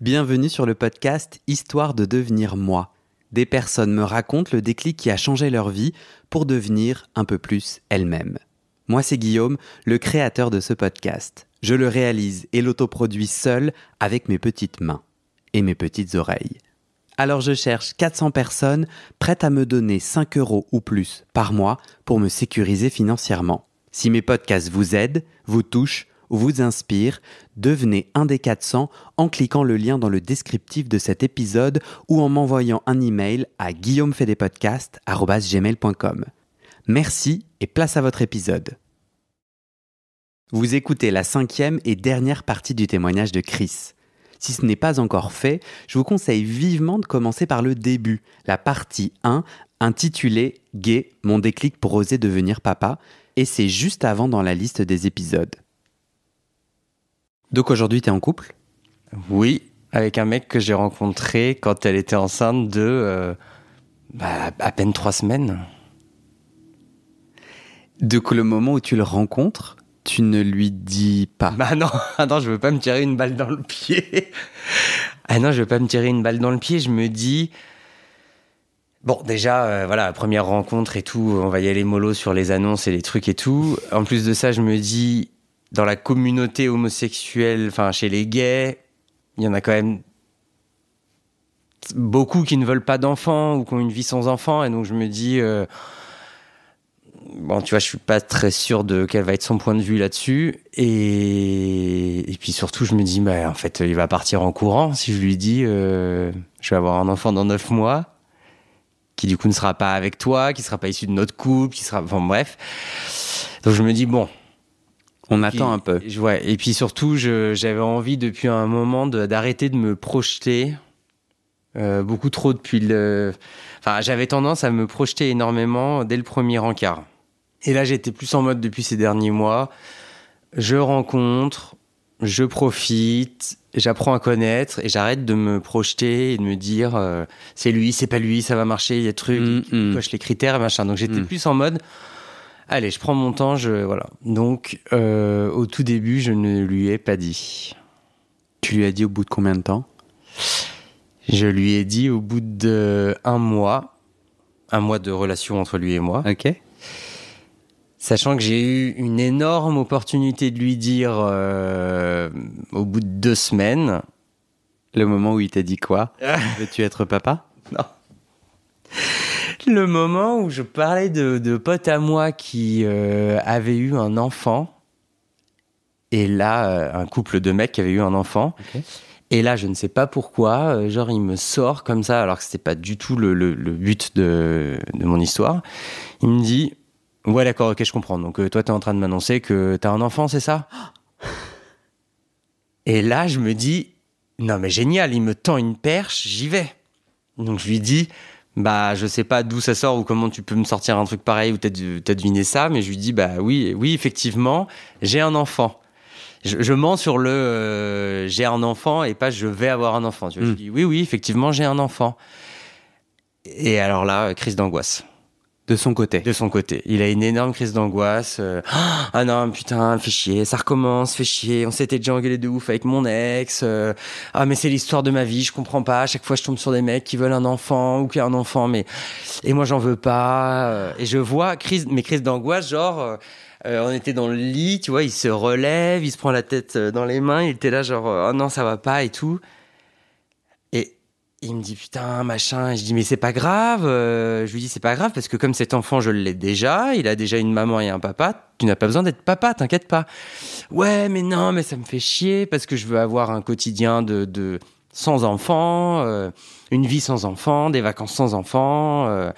Bienvenue sur le podcast Histoire de devenir moi. Des personnes me racontent le déclic qui a changé leur vie pour devenir un peu plus elles-mêmes. Moi, c'est Guillaume, le créateur de ce podcast. Je le réalise et l'autoproduis seul avec mes petites mains et mes petites oreilles. Alors je cherche 400 personnes prêtes à me donner 5 euros ou plus par mois pour me sécuriser financièrement. Si mes podcasts vous aident, vous touchent, vous inspire, devenez un des 400 en cliquant le lien dans le descriptif de cet épisode ou en m'envoyant un email à guillaumefedepodcast.com. Merci et place à votre épisode. Vous écoutez la cinquième et dernière partie du témoignage de Chris. Si ce n'est pas encore fait, je vous conseille vivement de commencer par le début, la partie 1 intitulée Gay, mon déclic pour oser devenir papa, et c'est juste avant dans la liste des épisodes. Donc aujourd'hui, tu es en couple Oui, avec un mec que j'ai rencontré quand elle était enceinte de euh, bah, à peine trois semaines. Donc le moment où tu le rencontres, tu ne lui dis pas. Bah non, non, je veux pas me tirer une balle dans le pied. Ah non, je veux pas me tirer une balle dans le pied. Je me dis, Bon, déjà, euh, voilà, première rencontre et tout, on va y aller mollo sur les annonces et les trucs et tout. En plus de ça, je me dis, dans la communauté homosexuelle, enfin chez les gays, il y en a quand même beaucoup qui ne veulent pas d'enfants ou qui ont une vie sans enfants. Et donc je me dis, euh, bon, tu vois, je suis pas très sûr de quel va être son point de vue là-dessus. Et, puis surtout, je me dis, bah, en fait, il va partir en courant si je lui dis, euh, je vais avoir un enfant dans 9 mois qui du coup ne sera pas avec toi, qui sera pas issu de notre couple, qui sera, enfin bref. Donc je me dis bon, on attend un peu. Et puis surtout, j'avais envie depuis un moment d'arrêter de, me projeter euh, beaucoup trop depuis le. Enfin, j'avais tendance à me projeter énormément dès le premier encart. Et là, j'étais plus en mode depuis ces derniers mois. Je rencontre, je profite, j'apprends à connaître et j'arrête de me projeter et de me dire euh, c'est lui, c'est pas lui, ça va marcher, il y a des trucs, mm, mm. coche les critères machin. Donc j'étais mm. plus en mode Allez, je prends mon temps, je voilà. Donc, euh, au tout début, je ne lui ai pas dit. Tu lui as dit au bout de combien de temps Je lui ai dit au bout de un mois, un mois de relation entre lui et moi. Ok. Sachant que j'ai eu une énorme opportunité de lui dire euh, au bout de deux semaines. Le moment où il t'a dit quoi Veux-tu être papa Non le moment où je parlais de, de potes à moi qui avait euh, avaient eu un enfant. Et là, euh, un couple de mecs qui avait eu un enfant. Et là, je ne sais pas pourquoi, euh, genre, il me sort comme ça, alors que c'était pas du tout le, but de, mon histoire. Il me dit Ouais, d'accord, ok, je comprends. Donc, toi, tu es en train de m'annoncer que tu as un enfant, c'est ça Et là, je me dis Non, mais génial, il me tend une perche, j'y vais. Donc, je lui dis bah je sais pas d'où ça sort ou comment tu peux me sortir un truc pareil ou t'as deviné ça, mais je lui dis bah oui, oui effectivement, j'ai un enfant. Je, mens sur le euh, j'ai un enfant et pas je vais avoir un enfant. Je hmm. lui Je dis oui, oui, effectivement, j'ai un enfant. Et alors là, crise d'angoisse. De son côté. De son côté. Il a une énorme crise d'angoisse. Euh, ah non, putain, fais chier, ça recommence, fais chier. On s'était déjà engueulé de ouf avec mon ex. Euh, ah mais c'est l'histoire de ma vie, je comprends pas. À chaque fois, je tombe sur des mecs qui veulent un enfant ou qui a un enfant, mais et moi j'en veux pas. Euh, et je vois crise, mes crises d'angoisse, genre. on était dans le lit, tu vois, il se relève, il se prend la tête dans les mains, il était là genre, ah non, ça va pas et tout il me dit putain machin je dis mais c'est pas grave euh, je lui dis c'est pas grave parce que comme cet enfant je l'ai déjà il a déjà une maman et un papa tu n'as pas besoin d'être papa t'inquiète pas ouais mais non mais ça me fait chier parce que je veux avoir un quotidien de, de sans enfant euh, une vie sans enfant des vacances sans enfant euh,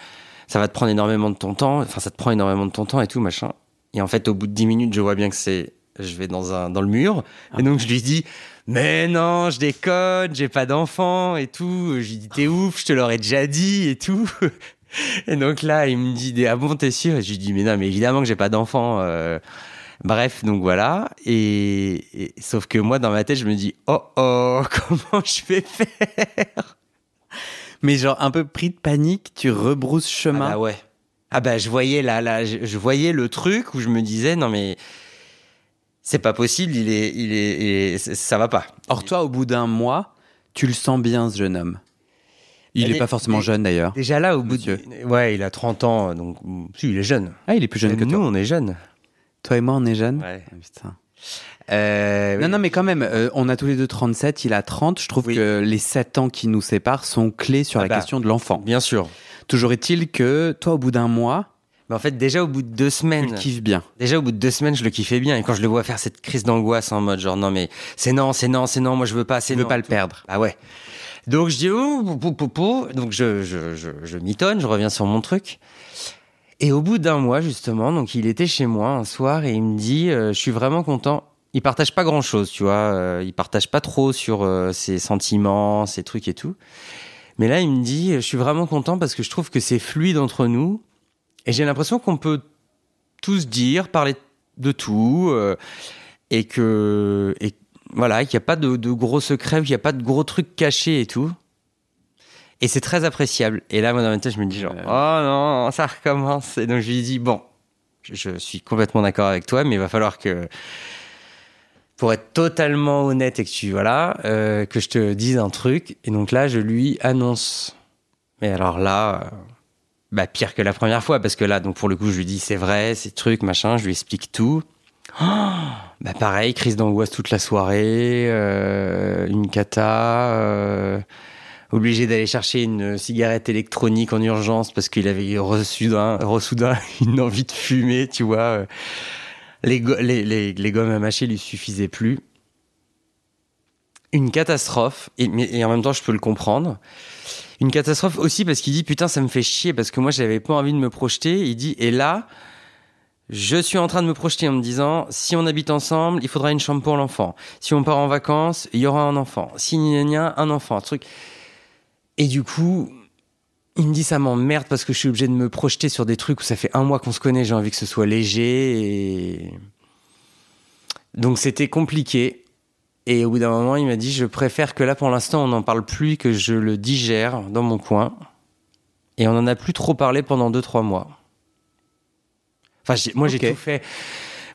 ça va te prendre énormément de ton temps enfin ça te prend énormément de ton temps et tout machin et en fait au bout de 10 minutes je vois bien que c'est je vais dans un dans le mur et ah. donc je lui dis mais non, je déconne, j'ai pas d'enfant et tout. Je dit dis t'es ouf, je te l'aurais déjà dit et tout. Et donc là, il me dit ah bon t'es sûr Et je lui dis mais non, mais évidemment que j'ai pas d'enfant. Euh. Bref, donc voilà. Et... sauf que moi, dans ma tête, je me dis oh oh, comment je vais faire Mais genre un peu pris de panique, tu rebrousses chemin. Ah bah ouais. Ah bah je voyais là, là, je voyais le truc où je me disais non mais c'est pas possible, il est, il est, ça va pas. Or, toi, au bout d'un mois, tu le sens bien, ce jeune homme. Il n'est bah, pas forcément jeune d'ailleurs. Déjà là, au bout de. Ouais, il a 30 ans, donc. Si, il est jeune. Ah, il est plus jeune que nous, Nous, on est jeunes. Toi et moi, on est jeunes Ouais. Ah, putain. Euh, non, non, mais quand même, euh, on a tous les deux 37, il a 30. Je trouve que les 7 ans qui nous séparent sont clés sur ah la bah, question de l'enfant. Bien sûr. Toujours est-il que toi, au bout d'un mois, mais en fait, déjà au bout de deux semaines. Je kiffe bien. Déjà au bout de deux semaines, je le kiffais bien. Et quand je le vois faire cette crise d'angoisse en mode genre, non, mais c'est non, c'est non, c'est non, moi je veux pas, c'est non. veux pas le perdre. Ah ouais. Donc je dis, oh, pou, pou, Donc je, je, je, je je reviens sur mon truc. Et au bout d'un mois, justement, donc il était chez moi un soir et il me dit euh, Je suis vraiment content. Il partage pas grand chose, tu vois. Euh, il partage pas trop sur euh, ses sentiments, ses trucs et tout. Mais là, il me dit Je suis vraiment content parce que je trouve que c'est fluide entre nous. Et j'ai l'impression qu'on peut tous dire, parler de tout, euh, et que voilà, qu'il n'y a pas de, gros secrets, qu'il n'y a pas de gros trucs cachés et tout. Et c'est très appréciable. Et là, moi, dans ma tête, je me dis genre, oh non, ça recommence. Et donc, je lui dis, bon, je, suis complètement d'accord avec toi, mais il va falloir que, pour être totalement honnête et que tu, voilà, euh, que je te dise un truc. Et donc là, je lui annonce. Mais alors là, euh, bah, pire que la première fois, parce que là, donc pour le coup, je lui dis c'est vrai, ces trucs, machin, je lui explique tout. bah pareil, crise d'angoisse toute la soirée, euh, une cata, euh, obligé d'aller chercher une cigarette électronique en urgence parce qu'il avait reçu d'un, une envie de fumer, tu vois. Euh. Les, les, les, gommes à mâcher lui suffisaient plus. Une catastrophe, et en même temps, je peux le comprendre. Une catastrophe aussi parce qu'il dit putain ça me fait chier parce que moi j'avais pas envie de me projeter. Il dit et là je suis en train de me projeter en me disant si on habite ensemble il faudra une chambre pour l'enfant. Si on part en vacances il y aura un enfant. Si il y a un enfant un truc. Et du coup il me dit ça m'emmerde parce que je suis obligé de me projeter sur des trucs où ça fait un mois qu'on se connaît. J'ai envie que ce soit léger et donc c'était compliqué. Et au bout d'un moment, il m'a dit Je préfère que là, pour l'instant, on n'en parle plus, que je le digère dans mon coin. Et on n'en a plus trop parlé pendant 2-3 mois. Enfin, moi, j'ai tout fait.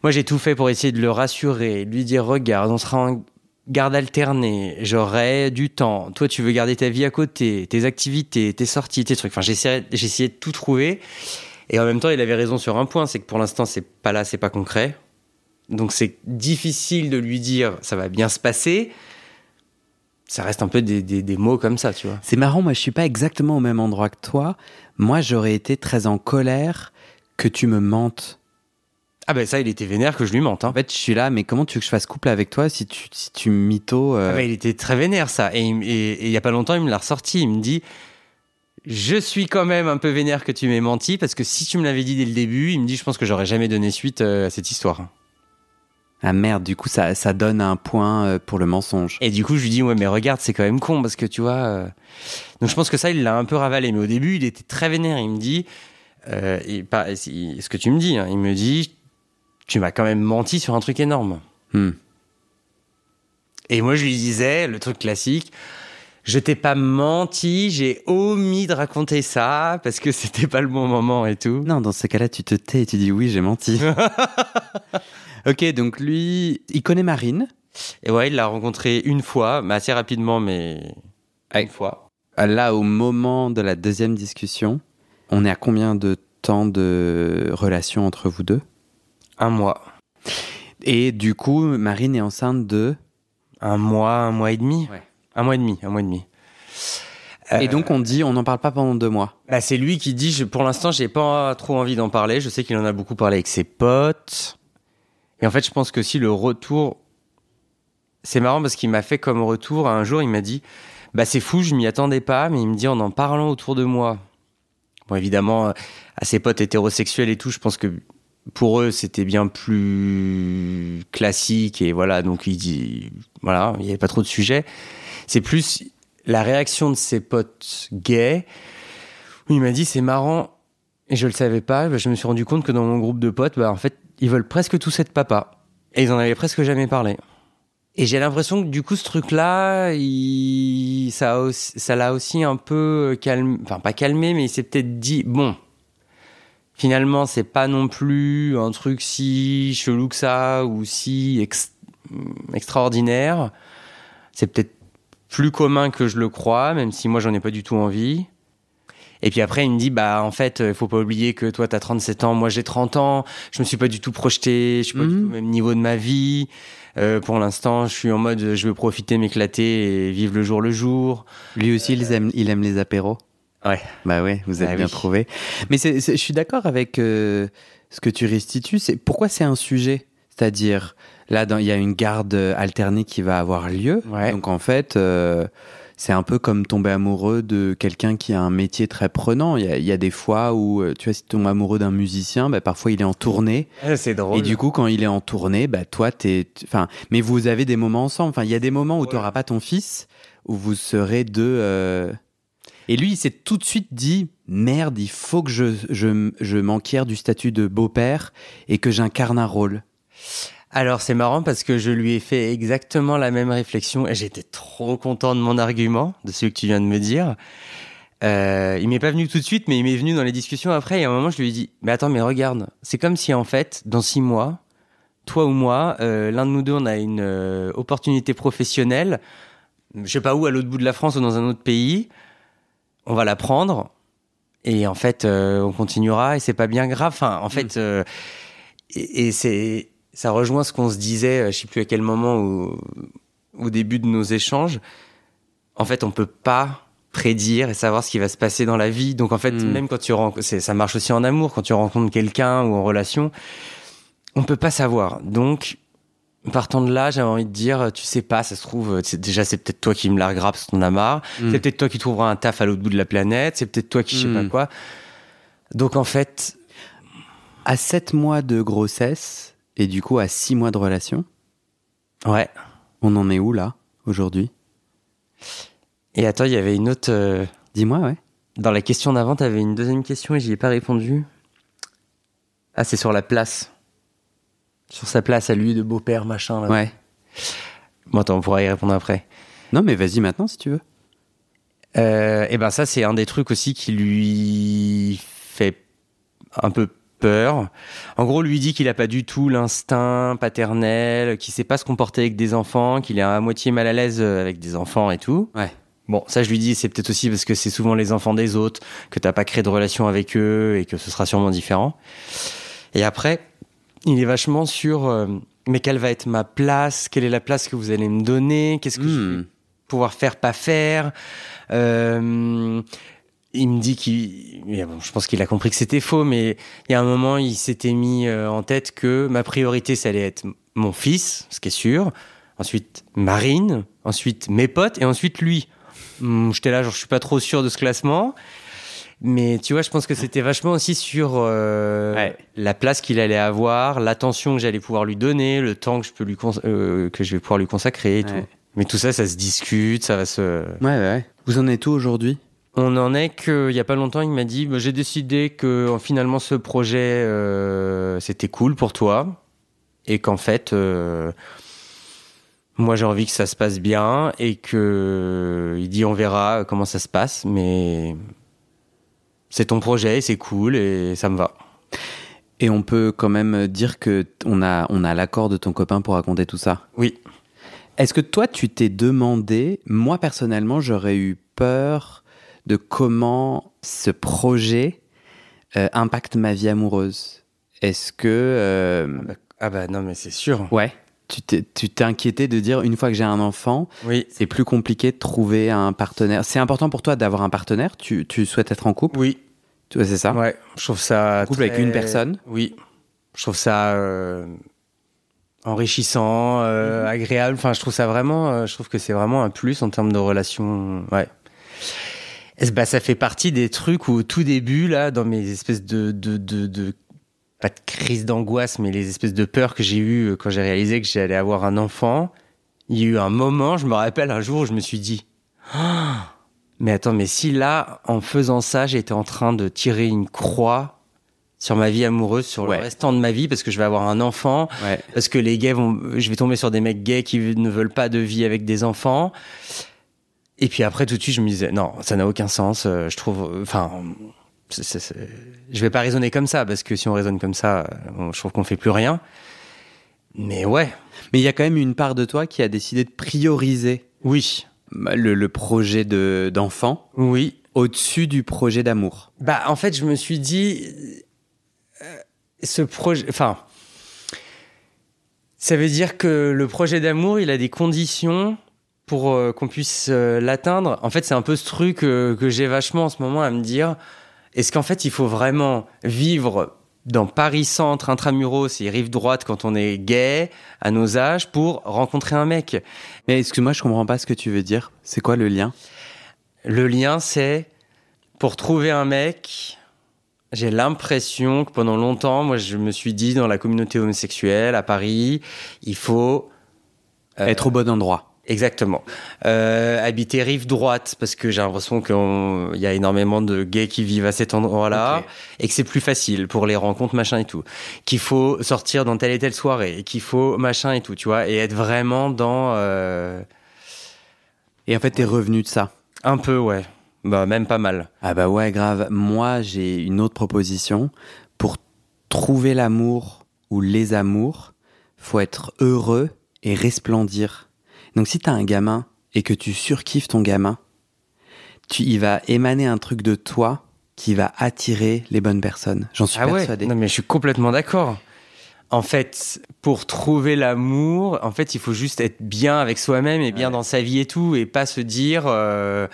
Moi, j'ai tout fait pour essayer de le rassurer, lui dire Regarde, on sera en garde alternée, j'aurai du temps. Toi, tu veux garder ta vie à côté, tes activités, tes sorties, tes trucs. Enfin, j'essayais de tout trouver. Et en même temps, il avait raison sur un point c'est que pour l'instant, c'est pas là, c'est pas concret. Donc c'est difficile de lui dire ça va bien se passer. Ça reste un peu des, mots comme ça, tu vois. C'est marrant, moi je suis pas exactement au même endroit que toi. Moi j'aurais été très en colère que tu me mentes. Ah ben ça, il était vénère que je lui mente. Hein. En fait, je suis là, mais comment tu veux que je fasse couple avec toi si tu, si tu mytho euh ah ben, il était très vénère ça. Et il y a pas longtemps, il me l'a ressorti. Il me dit, je suis quand même un peu vénère que tu m'aies menti parce que si tu me l'avais dit dès le début, il me dit, je pense que j'aurais jamais donné suite euh, à cette histoire. Hein. Ah merde, du coup, ça, donne un point euh, pour le mensonge. Et du coup, je lui dis, ouais, mais regarde, c'est quand même con, parce que tu vois. Euh, donc, je pense que ça, il l'a un peu ravalé. Mais au début, il était très vénère. Il me dit, et euh, pas, ce que tu me dis, hein, il me dit, tu m'as quand même menti sur un truc énorme. Hmm. Et moi, je lui disais, le truc classique, je t'ai pas menti, j'ai omis de raconter ça parce que c'était pas le bon moment et tout. Non, dans ce cas-là, tu te tais et tu dis oui, j'ai menti. Ok, donc lui, il connaît Marine. Et ouais, il l'a rencontrée une fois, mais assez rapidement, mais une fois. Là, au moment de la deuxième discussion, on est à combien de temps de relation entre vous deux Un mois. Et du coup, Marine est enceinte de Un mois, un mois et demi ouais. Un mois et demi, un mois et demi. Euh, et donc on dit, on n'en parle pas pendant deux mois. Bah, c'est lui qui dit, pour l'instant, j'ai pas trop envie d'en parler. Je sais qu'il en a beaucoup parlé avec ses potes. Et en fait, je pense que si le retour. C'est marrant parce qu'il m'a fait comme retour. Un jour, il m'a dit Bah, c'est fou, je m'y attendais pas, mais il me dit en en parlant autour de moi. Bon, évidemment, euh, à ses potes hétérosexuels et tout, je pense que pour eux, c'était bien plus classique et voilà, donc il dit, voilà, il n'y avait pas trop de sujet. C'est plus la réaction de ses potes gays où il m'a dit, c'est marrant, et je le savais pas, je me suis rendu compte que dans mon groupe de potes, bah, en fait, ils veulent presque tous être papa. Et ils en avaient presque jamais parlé. Et j'ai l'impression que du coup, ce truc-là, il... ça l'a aussi, un peu calmé, enfin pas calmé, mais il s'est peut-être dit, bon, finalement, c'est pas non plus un truc si chelou que ça ou si extraordinaire. C'est peut-être plus commun que je le crois, même si moi, j'en ai pas du tout envie. Et puis après, il me dit, bah, en fait, il euh, faut pas oublier que toi, tu as 37 ans, moi, j'ai 30 ans, je me suis pas du tout projeté, je suis pas du mhm. tout au même niveau de ma vie. Euh, pour l'instant, je suis en mode, je veux profiter, m'éclater et vivre le jour le jour. Lui aussi, il, aime, il aime les apéros. Ouais. Bah, bah oui, vous avez bien trouvé. Mais je suis d'accord avec euh, ce que tu restitues. C'est pourquoi c'est un sujet, c'est-à-dire là, il y a une garde alternée qui va avoir lieu. Donc en fait, c'est un peu comme tomber amoureux de quelqu'un qui a un métier très prenant. Il y a, des fois où, euh, tu vois, si tu tombes amoureux d'un musicien, bah, parfois il est en tournée. Eh, c'est drôle. Et du coup, quand il est en tournée, bah, toi, t'es. Enfin, mais vous avez des moments ensemble. Enfin, il y a des moments où tu n'auras pas ton fils, où vous serez deux. Euh. Et lui, il s'est tout de suite dit merde, il faut que je, je, je m'enquière du statut de beau-père et que j'incarne un rôle. Alors c'est marrant parce que je lui ai fait exactement la même réflexion et j'étais trop content de mon argument, de ce que tu viens de me dire. Euh, il m'est pas venu tout de suite, mais il m'est venu dans les discussions après. Et à un moment, je lui ai dit "Mais attends, mais regarde, c'est comme si en fait, dans six mois, toi ou moi, euh, l'un de nous deux, on a une euh, opportunité professionnelle, je sais pas où, à l'autre bout de la France ou dans un autre pays, on va la prendre et en fait, on continuera et c'est pas bien grave. en mm. fait, et c'est ça rejoint ce qu'on se disait, euh, je sais plus à quel moment, au, au début de nos échanges. En fait, on peut pas prédire et savoir ce qui va se passer dans la vie. Donc en fait, hmm. même quand tu rencontres, ça marche aussi en amour, quand tu rencontres quelqu'un ou en relation, on peut pas savoir. Donc partant de là, j'avais envie de dire, tu sais pas, ça se trouve, déjà c'est peut-être toi qui me regrappe parce qu'on a marre, hmm. c'est peut-être toi qui trouveras un taf à l'autre bout de la planète, c'est peut-être toi qui je sais pas hmm. quoi. Donc en fait, à sept mois de grossesse, et du coup, à six mois de relation, ouais, on en est où là, aujourd'hui Et attends, il y avait une autre. Euh, Dis-moi, ouais. Dans la question d'avant, t'avais une deuxième question et j'y ai pas répondu. Ah, c'est sur la place. Sur sa place à lui de beau-père, machin. Là. Ouais. Bon, attends, on pourra y répondre après. Non, mais vas-y maintenant si tu veux. et euh, eh ben ça c'est un des trucs aussi qui lui fait un peu peur. En gros, lui dit qu'il n'a pas du tout l'instinct paternel, qu'il sait pas se comporter avec des enfants, qu'il est à moitié mal à l'aise euh, avec des enfants et tout. Ouais. Bon, ça je lui dis, c'est peut-être aussi parce que c'est souvent les enfants des autres, que tu n'as pas créé de relation avec eux et que ce sera sûrement différent. Et après, il est vachement sur, euh, mais quelle va être ma place Quelle est la place que vous allez me donner Qu'est-ce que je hmm. vais pouvoir faire, pas faire euh, il me dit qu'il, je pense qu'il a compris que c'était faux, mais il y a un moment, il s'était mis euh, en tête que ma priorité, ça allait être mon fils, ce qui est sûr. Ensuite, Marine, ensuite mes potes, et ensuite lui. Hum, j'étais là, genre, je suis pas trop sûr de ce classement. Mais tu vois, je pense que c'était vachement aussi sur euh, la place qu'il allait avoir, l'attention que j'allais pouvoir lui donner, le temps que je, peux lui euh, que je vais pouvoir lui consacrer Mais tout ça, ça se discute, ça va se. Ouais, ouais. Vous en êtes où aujourd'hui on en est qu'il n'y a pas longtemps, il m'a dit bah, J'ai décidé que euh, finalement ce projet, euh, c'était cool pour toi. Et qu'en fait, euh, moi j'ai envie que ça se passe bien. Et qu'il il dit On verra comment ça se passe. Mais c'est ton projet, c'est cool et ça me va. Et on peut quand même dire que on a, on a l'accord de ton copain pour raconter tout ça. Oui. Est-ce que toi, tu t'es demandé, moi personnellement, j'aurais eu peur de comment ce projet euh, impacte ma vie amoureuse. Est-ce que... Euh, ah, bah, ah, bah, non, mais c'est sûr. Ouais. Tu t'es inquiété de dire, une fois que j'ai un enfant, c'est plus compliqué de trouver un partenaire. C'est important pour toi d'avoir un partenaire tu, souhaites être en couple Oui. Tu vois, c'est ça Ouais, je trouve ça... couple avec une personne Oui. Je trouve ça... Euh, enrichissant, mhm. agréable. Enfin, je trouve ça vraiment, je trouve que c'est vraiment un plus en termes de relation. Ouais bah, ça fait partie des trucs où au tout début, là, dans mes espèces de, de, pas de crise d'angoisse, mais les espèces de peurs que j'ai eues euh, quand j'ai réalisé que j'allais avoir un enfant, il y a eu un moment, je me rappelle un jour où je me suis dit, «Ah, mais attends, mais si là, en faisant ça, j'étais en train de tirer une croix sur ma vie amoureuse, sur le restant de ma vie, parce que je vais avoir un enfant, parce que les gays vont, je vais tomber sur des mecs gays qui ne veulent pas de vie avec des enfants. Et puis après, tout de suite, je me disais, non, ça n'a aucun sens. Euh, je trouve. Enfin. Je vais pas raisonner comme ça, parce que si on raisonne comme ça, euh, je trouve qu'on fait plus rien. Mais ouais. Mais il y a quand même une part de toi qui a décidé de prioriser. Oui. Bah, le, le projet d'enfant. oui. Au-dessus du projet d'amour. Bah, en fait, je me suis dit. Euh, ce projet. Enfin. Ça veut dire que le projet d'amour, il a des conditions pour euh, qu'on puisse euh, l'atteindre, en fait, c'est un peu ce truc euh, que j'ai vachement en ce moment à me dire est-ce qu'en fait, il faut vraiment vivre dans Paris Centre, intramuros et rive droite quand on est gay, à nos âges, pour rencontrer un mec Mais excuse-moi, je comprends pas ce que tu veux dire. C'est quoi le lien Le lien, c'est pour trouver un mec. J'ai l'impression que pendant longtemps, moi, je me suis dit dans la communauté homosexuelle à Paris, il faut être au bon endroit Exactement. Euh, habiter rive droite parce que j'ai l'impression qu'il y a énormément de gays qui vivent à cet endroit-là et que c'est plus facile pour les rencontres machin et tout. Qu'il faut sortir dans telle et telle soirée et qu'il faut machin et tout, tu vois, et être vraiment dans. Euh, et en fait, t'es revenu de ça. Un peu, ouais. Bah même pas mal. Ah bah ouais, grave. Moi, j'ai une autre proposition pour trouver l'amour ou les amours. Faut être heureux et resplendir. Donc si tu as un gamin et que tu surkiffes ton gamin, tu, il va émaner un truc de toi qui va attirer les bonnes personnes. J'en suis ah persuadé. non mais je suis complètement d'accord. En fait, pour trouver l'amour, en fait, il faut juste être bien avec soi-même et bien dans sa vie et tout, et pas se dire euh,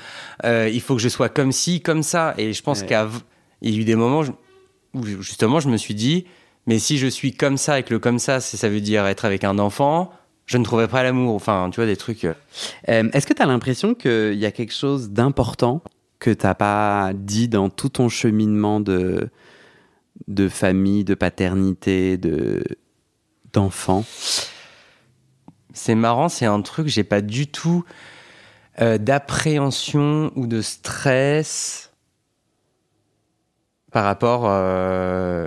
euh, il faut que je sois comme ci, comme ça. Et je pense qu'il y a eu des moments où justement je me suis dit mais si je suis comme ça avec le comme ça, ça veut dire être avec un enfant, je ne trouvais pas l'amour. Enfin, tu vois, des trucs. Euh. Euh, est-ce que tu as l'impression qu'il y a quelque chose d'important que tu n'as pas dit dans tout ton cheminement de, de famille, de paternité, de d'enfant C'est marrant, c'est un truc, j'ai pas du tout euh, d'appréhension ou de stress par rapport.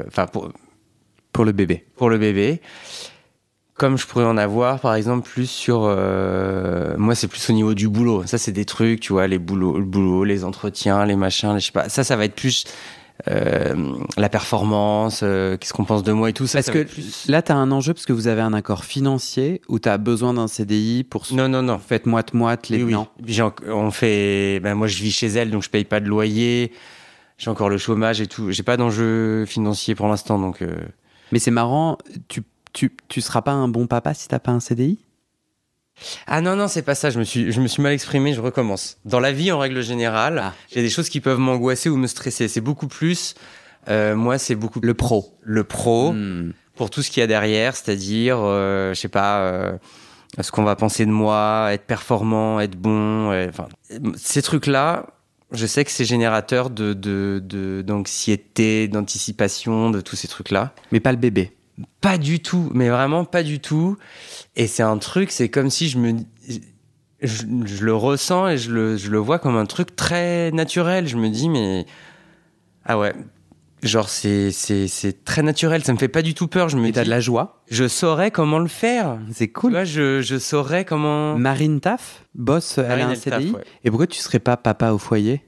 Enfin, pour. Pour le bébé. Pour le bébé comme je pourrais en avoir, par exemple, plus sur... Euh, moi, c'est plus au niveau du boulot. Ça, c'est des trucs, tu vois, les boulots, le boulot, les entretiens, les machins, les, je sais pas. Ça, ça va être plus... Euh, la performance, euh, qu'est-ce qu'on pense de moi et tout ça. Parce que là, tu as un enjeu parce que vous avez un accord financier où tu as besoin d'un CDI pour. Non, non, non. Faites moite-moite les. Oui, On fait. Ben, moi, je vis chez elle, donc je paye pas de loyer. J'ai encore le chômage et tout. J'ai pas d'enjeu financier pour l'instant, donc. Mais c'est marrant. Tu tu, ne seras pas un bon papa si tu n'as pas un CDI ah non, non, c'est pas ça, je me, suis, je me suis mal exprimé, je recommence. Dans la vie, en règle générale, ah. j'ai des choses qui peuvent m'angoisser ou me stresser. C'est beaucoup plus, euh, moi, c'est beaucoup Le pro. Le pro, hmm. pour tout ce qu'il y a derrière, c'est-à-dire, je euh, je sais pas, euh, ce qu'on va penser de moi, être performant, être bon, enfin, ces trucs-là, je sais que c'est générateur de, d'anxiété, de, d'anticipation, de tous ces trucs-là. Mais pas le bébé pas du tout, mais vraiment pas du tout. Et c'est un truc, c'est comme si je me. Je, le ressens et je le, vois comme un truc très naturel. Je me dis, mais. Ah ouais, Genre, c'est, c'est, très naturel, ça me fait pas du tout peur. Je me Et t'as de la joie Je saurais comment le faire. C'est cool. Tu je, je saurais comment. Marine taf boss à la CDI. Et pourquoi tu serais pas papa au foyer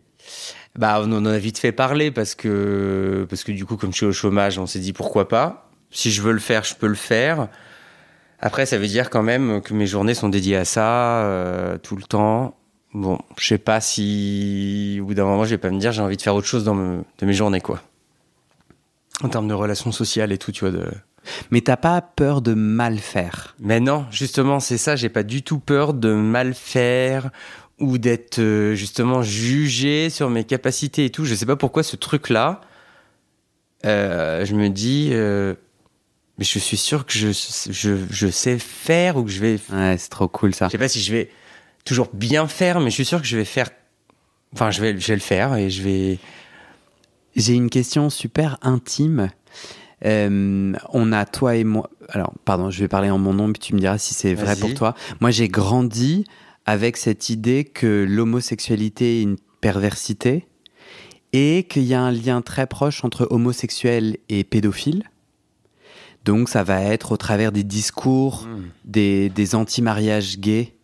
Bah, on en a vite fait parler parce que, parce que du coup, comme je suis au chômage, on s'est dit pourquoi pas. Si je veux le faire, je peux le faire. Après, ça veut dire quand même que mes journées sont dédiées à ça euh, tout le temps. Bon, je sais pas si au bout d'un moment, je vais pas me dire j'ai envie de faire autre chose dans de mes journées quoi. En termes de relations sociales et tout, tu vois. De... Mais t'as pas peur de mal faire Mais non, justement, c'est ça. J'ai pas du tout peur de mal faire ou d'être euh, justement jugé sur mes capacités et tout. Je sais pas pourquoi ce truc-là. Euh, je me dis mais je suis sûr que je, je, sais faire ou que je vais. Ouais, c'est trop cool ça. Je sais pas si je vais toujours bien faire, mais je suis sûr que je vais faire. Enfin, je vais, je vais le faire et je vais. J'ai une question super intime. Euh, on a toi et moi. Alors, pardon, je vais parler en mon nom, mais tu me diras si c'est vrai pour toi. Moi, j'ai grandi avec cette idée que l'homosexualité est une perversité et qu'il y a un lien très proche entre homosexuel et pédophile. Donc ça va être au travers des discours hmm. des, anti-mariages gays,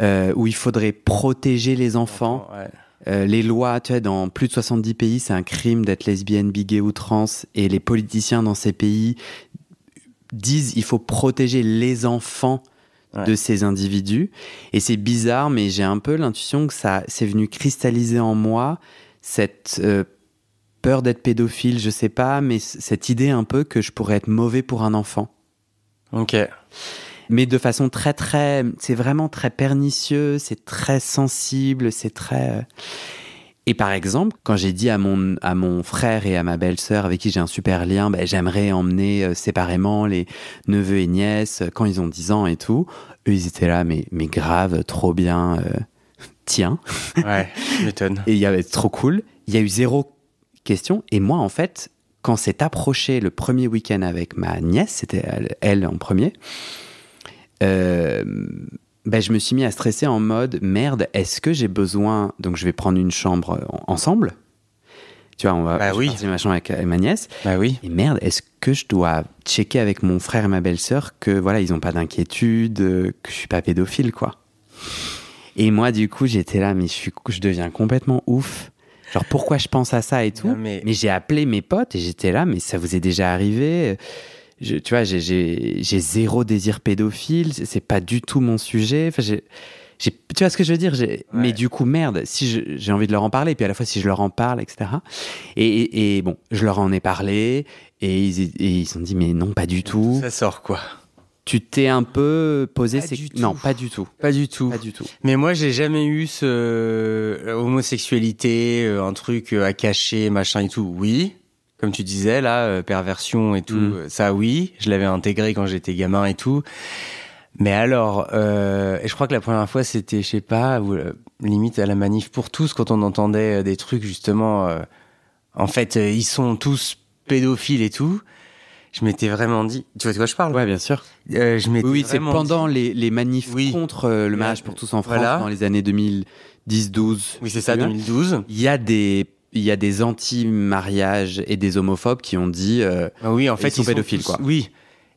euh, où il faudrait protéger les enfants. Euh, les lois, tu vois, dans plus de 70 pays, c'est un crime d'être lesbienne, gay ou trans, et les politiciens dans ces pays disent il faut protéger les enfants de ces individus. Et c'est bizarre, mais j'ai un peu l'intuition que ça s'est venu cristalliser en moi cette euh, peur d'être pédophile, je sais pas, mais cette idée un peu que je pourrais être mauvais pour un enfant. Ok. Mais de façon très très, c'est vraiment très pernicieux, c'est très sensible, c'est très. Euh. Et par exemple, quand j'ai dit à mon, à mon frère et à ma belle-sœur, avec qui j'ai un super lien, ben, j'aimerais emmener euh, séparément les neveux et nièces euh, quand ils ont 10 ans et tout, eux, ils étaient là, mais, mais grave, trop bien, tiens. Ouais, m'étonne. et il y avait trop cool. Il y a eu zéro question. Et moi, en fait, quand c'est approché le premier week-end avec ma nièce, c'était elle, en premier, euh, ben, je me suis mis à stresser en mode merde, est-ce que j'ai besoin. Donc, je vais prendre une chambre euh, ensemble. Tu vois, on va bah ma chambre avec, ma nièce. Bah oui. Et merde, est-ce que je dois checker avec mon frère et ma belle-sœur que voilà, ils n'ont pas d'inquiétude, euh, que je suis pas pédophile, quoi. Et moi, du coup, j'étais là, mais je deviens complètement ouf. Genre, pourquoi je pense à ça et tout. mais, j'ai appelé mes potes et j'étais là, mais ça vous est déjà arrivé Tu vois, j'ai zéro désir pédophile, c'est pas du tout mon sujet. tu vois ce que je veux dire mais du coup merde si j'ai envie de leur en parler et puis à la fois si je leur en parle etc et, bon je leur en ai parlé et ils et ils sont dit mais non pas du tout ça sort quoi tu t'es un peu posé pas non pas du tout pas du tout pas du tout mais moi j'ai jamais eu ce euh, homosexualité euh, un truc euh, à cacher machin et tout oui comme tu disais là perversion et tout mm. ça oui je l'avais intégré quand j'étais gamin et tout mais alors et je crois que la première fois c'était je sais pas limite à la manif pour tous quand on entendait des trucs justement en fait ils sont tous pédophiles et tout je m'étais vraiment dit, tu vois de quoi je parle Ouais, bien sûr. Euh, je oui, c'est pendant les, les, manifs contre euh, le mariage pour tous en France dans les années 2010-12. Oui, c'est ça, 2012. Il y a des il y a des anti-mariages et des homophobes qui ont dit euh, ah oui, en fait, ils sont pédophiles quoi. Oui.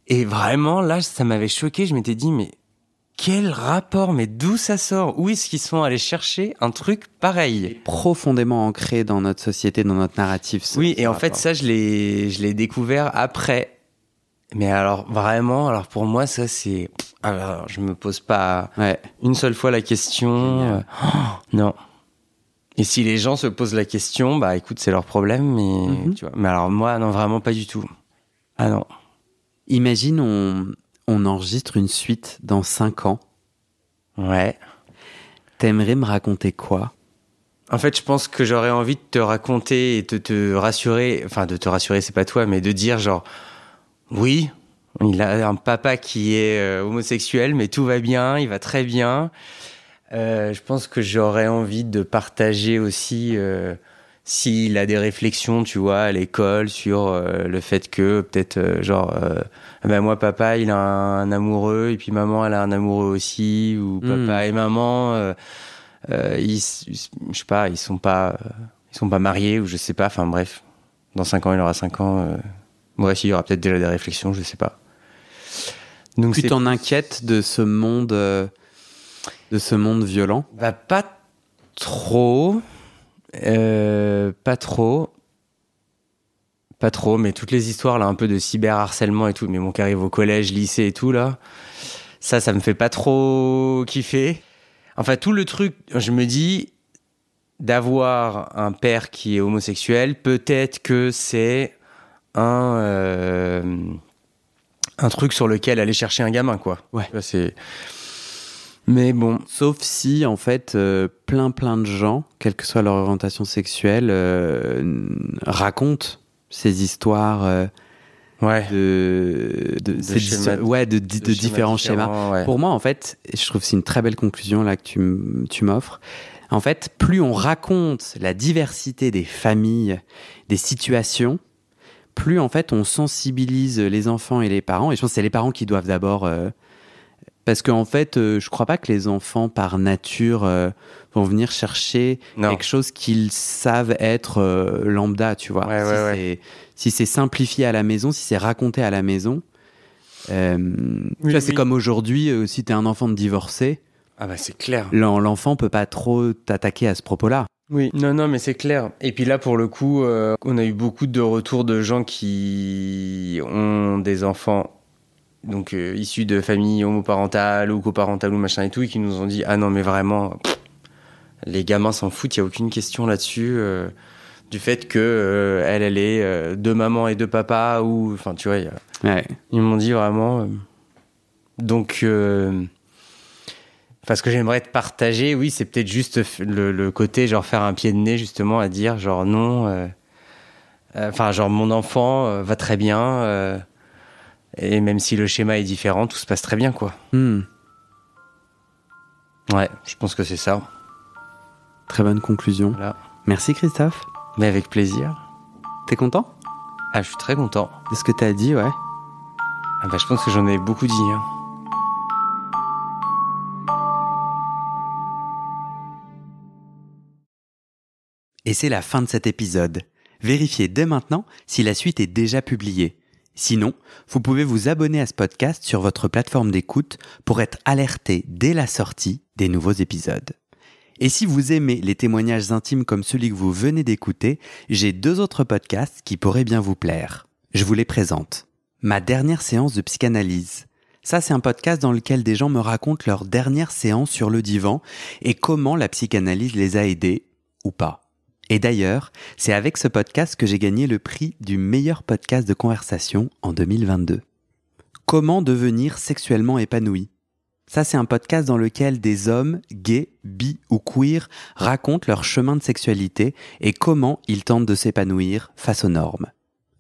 Et vraiment là, ça m'avait choqué, je m'étais dit mais quel rapport, mais d'où ça sort Où est-ce qu'ils sont allés chercher un truc pareil Profondément ancré dans notre société, dans notre narratif. oui, et en fait, ça, je l'ai découvert après. Mais alors, vraiment, alors pour moi, ça, c'est. Alors, ah bah, je me pose pas une seule fois la question. Oh, non. Et si les gens se posent la question, bah écoute, c'est leur problème, mais, mhm. tu vois. mais alors moi, non, vraiment pas du tout. Ah non. Imagine, on, on enregistre une suite dans 5 ans. Ouais. T'aimerais me raconter quoi En fait, je pense que j'aurais envie de te raconter et de te rassurer. Enfin, de te rassurer, c'est pas toi, mais de dire genre, oui, il a un papa qui est euh, homosexuel, mais tout va bien, il va très bien. Euh, je pense que j'aurais envie de partager aussi. Euh, s'il a des réflexions, tu vois, à l'école sur euh, le fait que peut-être, euh, genre, ben moi, papa, il a un, amoureux, et puis maman, elle a un amoureux aussi, ou hmm. papa et maman, je sais pas, ils sont pas, ils sont pas mariés, ou je sais pas, enfin bref, dans 5 ans, il aura 5 ans, bref, il y aura peut-être déjà des réflexions, je sais pas. Donc tu t'en inquiètes de ce monde, de ce monde violent Bah, pas trop. Euh, pas trop. Pas trop, mais toutes les histoires là, un peu de cyberharcèlement et tout, mais mon qui au collège, lycée et tout, là, ça, ça me fait pas trop kiffer. Enfin, tout le truc, je me dis, d'avoir un père qui est homosexuel, peut-être que c'est un, euh, un truc sur lequel aller chercher un gamin, quoi. Ouais. C'est mais bon, sauf si en fait euh, plein plein de gens, quelle que soit leur orientation sexuelle, euh, racontent ces histoires euh, ouais. de, ouais, de, différents schémas. Pour moi en fait, je trouve c'est une très belle conclusion là que tu, m'offres. En fait, plus on raconte la diversité des familles, des situations, plus en fait on sensibilise les enfants et les parents. Et je pense que c'est les parents qui doivent d'abord parce qu'en fait, je euh, je crois pas que les enfants, par nature, euh, vont venir chercher quelque chose qu'ils savent être euh, lambda, tu vois. si c'est simplifié à la maison, si c'est raconté à la maison. c'est comme aujourd'hui, si tu es un enfant de divorcé. Ah bah c'est clair. L'enfant peut pas trop t'attaquer à ce propos-là. Oui, non, non, mais c'est clair. Et puis là, pour le coup, on a eu beaucoup de retours de gens qui ont des enfants donc euh, issus de familles homoparentales ou coparentales ou machin et tout, et qui nous ont dit Ah non, mais vraiment, les gamins s'en foutent, il n'y a aucune question là-dessus. Euh, du fait que euh, elle, elle est de maman et de papa, ou. Enfin, tu vois, ils m'ont dit vraiment. donc. parce que j'aimerais te partager, oui, c'est peut-être juste le, le, côté, genre, faire un pied de nez, justement, à dire, genre, non. Enfin, genre, mon enfant va très bien et même si le schéma est différent, tout se passe très bien, quoi. Hmm. Ouais, je pense que c'est ça. Très bonne conclusion. Merci Christophe. Mais avec plaisir. T'es content Ah, je suis très content. De ce que t'as dit, ouais. Ah bah, je pense que j'en ai beaucoup dit. Hein. Et c'est la fin de cet épisode. Vérifiez dès maintenant si la suite est déjà publiée. Sinon, vous pouvez vous abonner à ce podcast sur votre plateforme d'écoute pour être alerté dès la sortie des nouveaux épisodes. Et si vous aimez les témoignages intimes comme celui que vous venez d'écouter, j'ai deux autres podcasts qui pourraient bien vous plaire. Je vous les présente. Ma dernière séance de psychanalyse. Ça, c'est un podcast dans lequel des gens me racontent leur dernière séance sur le divan et comment la psychanalyse les a aidés ou pas. Et d'ailleurs, c'est avec ce podcast que j'ai gagné le prix du meilleur podcast de conversation en 2022. Comment devenir sexuellement épanoui Ça, c'est un podcast dans lequel des hommes, gays, bi ou queer, racontent leur chemin de sexualité et comment ils tentent de s'épanouir face aux normes.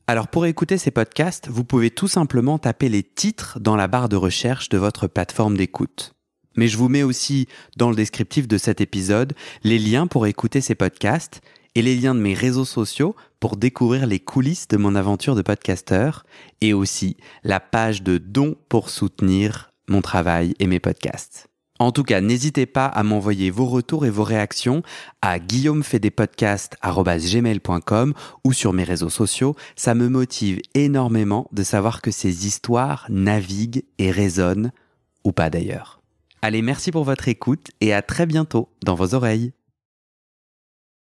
Alors pour écouter ces podcasts, vous pouvez tout simplement taper les titres dans la barre de recherche de votre plateforme d'écoute. Mais je vous mets aussi dans le descriptif de cet épisode les liens pour écouter ces podcasts et les liens de mes réseaux sociaux pour découvrir les coulisses de mon aventure de podcasteur et aussi la page de dons pour soutenir mon travail et mes podcasts. En tout cas, n'hésitez pas à m'envoyer vos retours et vos réactions à guillaumefedepodcast.com ou sur mes réseaux sociaux. Ça me motive énormément de savoir que ces histoires naviguent et résonnent, ou pas d'ailleurs. Allez, merci pour votre écoute et à très bientôt dans vos oreilles.